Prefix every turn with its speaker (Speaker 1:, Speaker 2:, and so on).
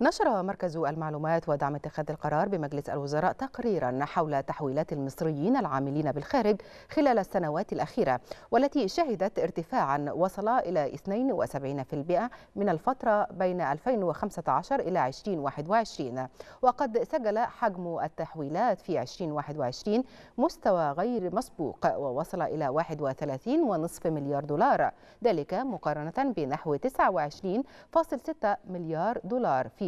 Speaker 1: نشر مركز المعلومات ودعم اتخاذ القرار بمجلس الوزراء تقريرا حول تحويلات المصريين العاملين بالخارج خلال السنوات الأخيرة والتي شهدت ارتفاعا وصل إلى 72% من الفترة بين 2015 إلى 2021 وقد سجل حجم التحويلات في 2021 مستوى غير مسبوق ووصل إلى 31.5 مليار دولار ذلك مقارنة بنحو 29.6 مليار دولار في